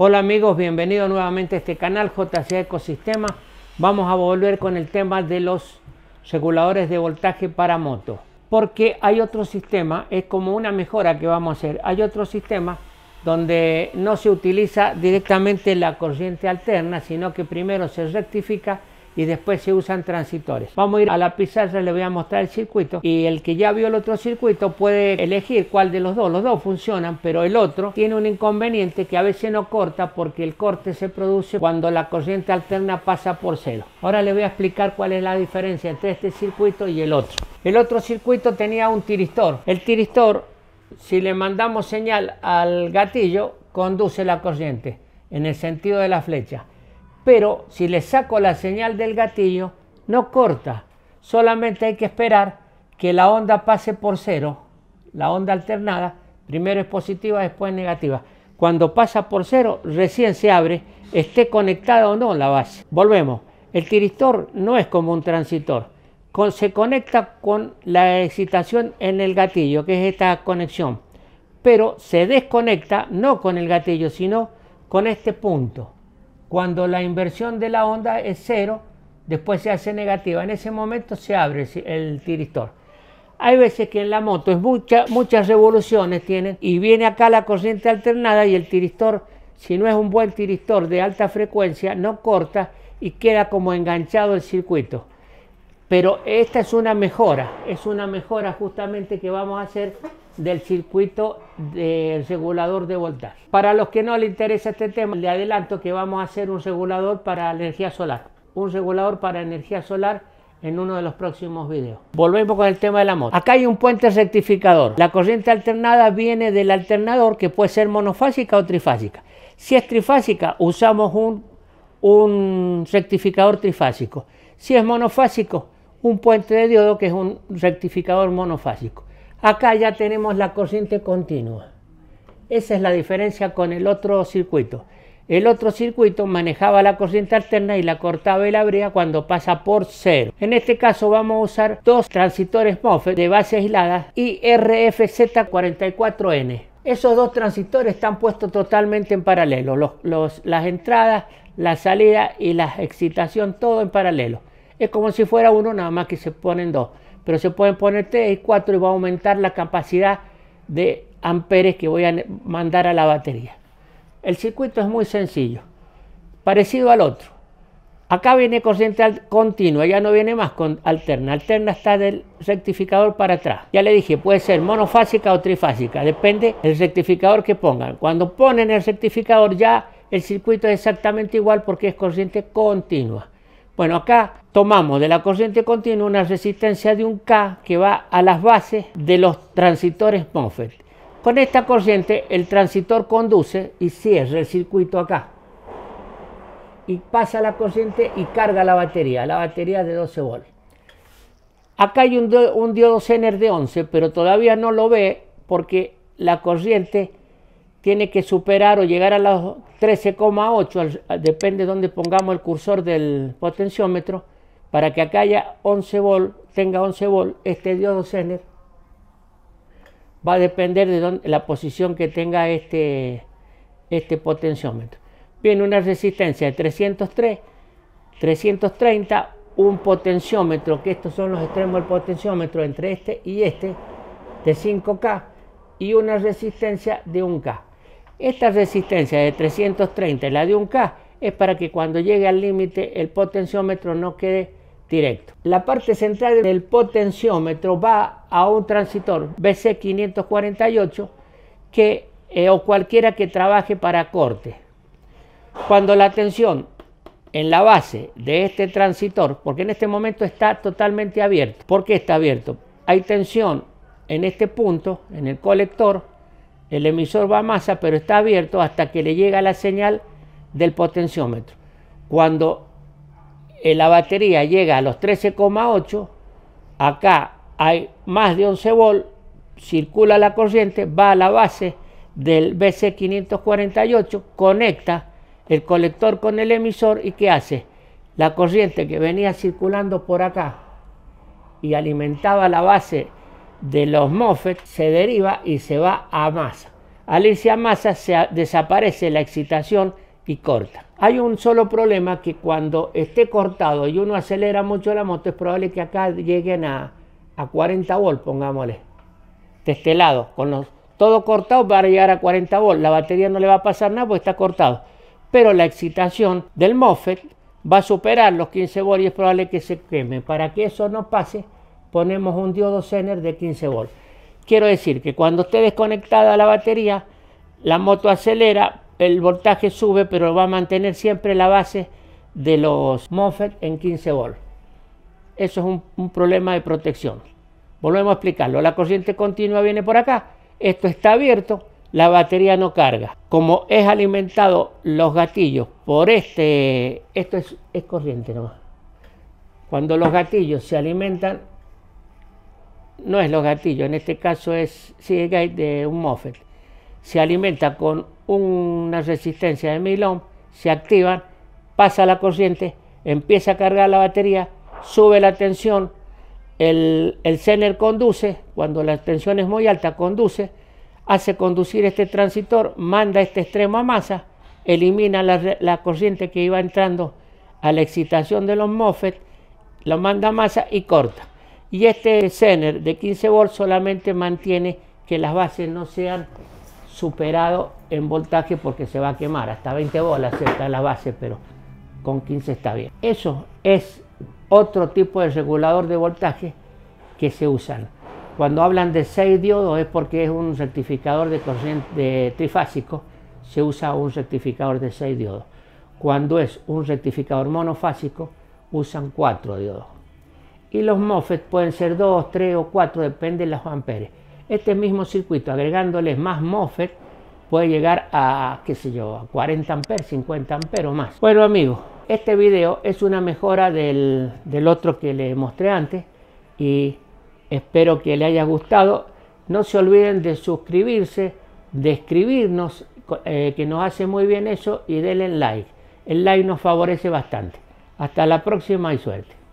Hola amigos, bienvenidos nuevamente a este canal JC Ecosistema. Vamos a volver con el tema de los reguladores de voltaje para moto. Porque hay otro sistema, es como una mejora que vamos a hacer. Hay otro sistema donde no se utiliza directamente la corriente alterna, sino que primero se rectifica y después se usan transitores. Vamos a ir a la pizarra, le voy a mostrar el circuito y el que ya vio el otro circuito puede elegir cuál de los dos. Los dos funcionan, pero el otro tiene un inconveniente que a veces no corta porque el corte se produce cuando la corriente alterna pasa por cero. Ahora le voy a explicar cuál es la diferencia entre este circuito y el otro. El otro circuito tenía un tiristor. El tiristor, si le mandamos señal al gatillo, conduce la corriente en el sentido de la flecha pero si le saco la señal del gatillo, no corta, solamente hay que esperar que la onda pase por cero, la onda alternada, primero es positiva, después negativa. Cuando pasa por cero, recién se abre, esté conectada o no la base. Volvemos, el tiristor no es como un transitor, se conecta con la excitación en el gatillo, que es esta conexión, pero se desconecta no con el gatillo, sino con este punto. Cuando la inversión de la onda es cero, después se hace negativa. En ese momento se abre el tiristor. Hay veces que en la moto es muchas revoluciones tienen y viene acá la corriente alternada y el tiristor, si no es un buen tiristor de alta frecuencia, no corta y queda como enganchado el circuito. Pero esta es una mejora, es una mejora justamente que vamos a hacer del circuito del regulador de voltaje. Para los que no les interesa este tema, le adelanto que vamos a hacer un regulador para energía solar, un regulador para energía solar en uno de los próximos videos. Volvemos con el tema de la moto. Acá hay un puente rectificador. La corriente alternada viene del alternador que puede ser monofásica o trifásica. Si es trifásica, usamos un, un rectificador trifásico. Si es monofásico, un puente de diodo que es un rectificador monofásico. Acá ya tenemos la corriente continua. Esa es la diferencia con el otro circuito. El otro circuito manejaba la corriente alterna y la cortaba y la abría cuando pasa por cero. En este caso vamos a usar dos transistores MOSFET de base aislada y RFZ44N. Esos dos transistores están puestos totalmente en paralelo. las entradas, la salida y la excitación todo en paralelo. Es como si fuera uno nada más que se ponen dos pero se pueden poner 3 y 4 y va a aumentar la capacidad de amperes que voy a mandar a la batería. El circuito es muy sencillo, parecido al otro. Acá viene corriente continua, ya no viene más con alterna. Alterna está del rectificador para atrás. Ya le dije, puede ser monofásica o trifásica, depende del rectificador que pongan. Cuando ponen el rectificador ya el circuito es exactamente igual porque es corriente continua. Bueno, acá tomamos de la corriente continua una resistencia de un K que va a las bases de los transitores MOSFET. Con esta corriente el transitor conduce y cierra el circuito acá. Y pasa la corriente y carga la batería, la batería de 12 volts. Acá hay un, un diodo Zener de 11, pero todavía no lo ve porque la corriente tiene que superar o llegar a los 13,8, depende de donde pongamos el cursor del potenciómetro, para que acá haya 11 volt, tenga 11 volt, este diodo Zener va a depender de la posición que tenga este, este potenciómetro. Viene una resistencia de 303, 330, un potenciómetro, que estos son los extremos del potenciómetro entre este y este, de 5K, y una resistencia de 1K. Esta resistencia de 330 y la de un K es para que cuando llegue al límite el potenciómetro no quede directo. La parte central del potenciómetro va a un transistor BC548 que, eh, o cualquiera que trabaje para corte. Cuando la tensión en la base de este transistor, porque en este momento está totalmente abierto. ¿Por qué está abierto? Hay tensión en este punto, en el colector, el emisor va a masa, pero está abierto hasta que le llega la señal del potenciómetro. Cuando eh, la batería llega a los 13,8, acá hay más de 11 volt, circula la corriente, va a la base del BC548, conecta el colector con el emisor y ¿qué hace? La corriente que venía circulando por acá y alimentaba la base de los MOSFET se deriva y se va a masa. Al irse a masa se desaparece la excitación y corta. Hay un solo problema que cuando esté cortado y uno acelera mucho la moto es probable que acá lleguen a, a 40 volts, pongámosle, de este lado, con los, todo cortado para llegar a 40 volts. La batería no le va a pasar nada porque está cortado. Pero la excitación del MOSFET va a superar los 15 volts y es probable que se queme. Para que eso no pase, ponemos un diodo Zener de 15 volts. Quiero decir que cuando esté desconectada la batería, la moto acelera, el voltaje sube, pero va a mantener siempre la base de los MOSFET en 15 volts. Eso es un, problema de protección. Volvemos a explicarlo. La corriente continua viene por acá. Esto está abierto. La batería no carga. Como es alimentado los gatillos por este... Esto es, es corriente nomás. Cuando los gatillos se alimentan, no es los gatillos, en este caso es de un MOSFET. Se alimenta con una resistencia de 1000 se activa, pasa la corriente, empieza a cargar la batería, sube la tensión, el, el conduce, cuando la tensión es muy alta, conduce, hace conducir este transistor, manda este extremo a masa, elimina la, la corriente que iba entrando a la excitación de los MOSFET, lo manda a masa y corta. Y este zener de 15 volts solamente mantiene que las bases no sean superadas en voltaje porque se va a quemar. Hasta 20 bolas de la base, pero con 15 está bien. Eso es otro tipo de regulador de voltaje que se usan. Cuando hablan de 6 diodos es porque es un rectificador de corriente trifásico, se usa un rectificador de 6 diodos. Cuando es un rectificador monofásico, usan 4 diodos y los MOSFET pueden ser 2, 3 o 4, depende de los amperes. Este mismo circuito, agregándoles más MOSFET, puede llegar a, qué sé yo, a 40 amperes, 50 amperes o más. Bueno amigos, este video es una mejora del, otro que les mostré antes y espero que les haya gustado. No se olviden de suscribirse, de escribirnos, eh, que nos hace muy bien eso, y denle like. El like nos favorece bastante. Hasta la próxima y suerte.